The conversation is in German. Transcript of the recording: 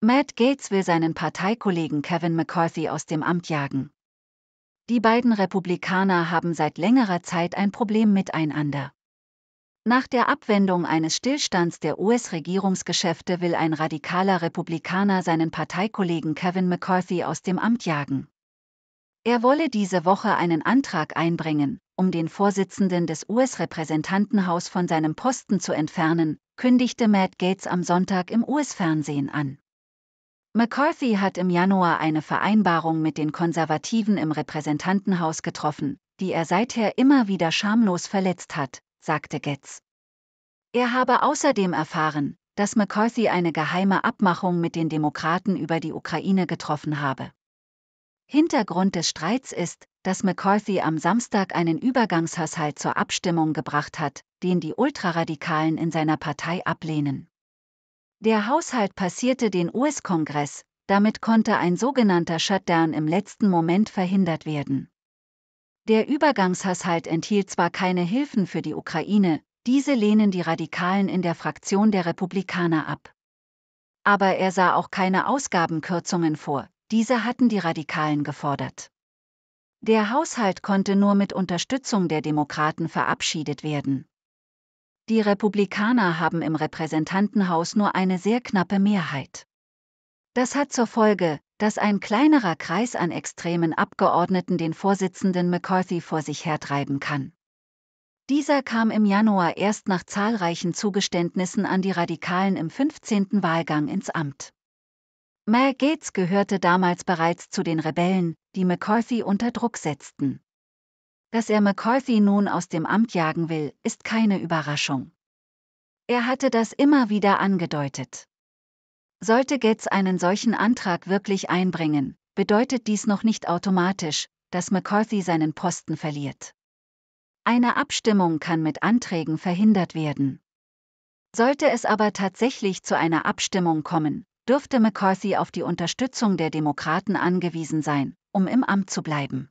Matt Gates will seinen Parteikollegen Kevin McCarthy aus dem Amt jagen. Die beiden Republikaner haben seit längerer Zeit ein Problem miteinander. Nach der Abwendung eines Stillstands der US-Regierungsgeschäfte will ein radikaler Republikaner seinen Parteikollegen Kevin McCarthy aus dem Amt jagen. Er wolle diese Woche einen Antrag einbringen, um den Vorsitzenden des US-Repräsentantenhaus von seinem Posten zu entfernen, kündigte Matt Gates am Sonntag im US-Fernsehen an. McCarthy hat im Januar eine Vereinbarung mit den Konservativen im Repräsentantenhaus getroffen, die er seither immer wieder schamlos verletzt hat, sagte Getz. Er habe außerdem erfahren, dass McCarthy eine geheime Abmachung mit den Demokraten über die Ukraine getroffen habe. Hintergrund des Streits ist, dass McCarthy am Samstag einen Übergangshaushalt zur Abstimmung gebracht hat, den die Ultraradikalen in seiner Partei ablehnen. Der Haushalt passierte den US-Kongress, damit konnte ein sogenannter Shutdown im letzten Moment verhindert werden. Der Übergangshaushalt enthielt zwar keine Hilfen für die Ukraine, diese lehnen die Radikalen in der Fraktion der Republikaner ab. Aber er sah auch keine Ausgabenkürzungen vor, diese hatten die Radikalen gefordert. Der Haushalt konnte nur mit Unterstützung der Demokraten verabschiedet werden. Die Republikaner haben im Repräsentantenhaus nur eine sehr knappe Mehrheit. Das hat zur Folge, dass ein kleinerer Kreis an extremen Abgeordneten den Vorsitzenden McCarthy vor sich hertreiben kann. Dieser kam im Januar erst nach zahlreichen Zugeständnissen an die Radikalen im 15. Wahlgang ins Amt. Mayor Gates gehörte damals bereits zu den Rebellen, die McCarthy unter Druck setzten. Dass er McCarthy nun aus dem Amt jagen will, ist keine Überraschung. Er hatte das immer wieder angedeutet. Sollte Getz einen solchen Antrag wirklich einbringen, bedeutet dies noch nicht automatisch, dass McCarthy seinen Posten verliert. Eine Abstimmung kann mit Anträgen verhindert werden. Sollte es aber tatsächlich zu einer Abstimmung kommen, dürfte McCarthy auf die Unterstützung der Demokraten angewiesen sein, um im Amt zu bleiben.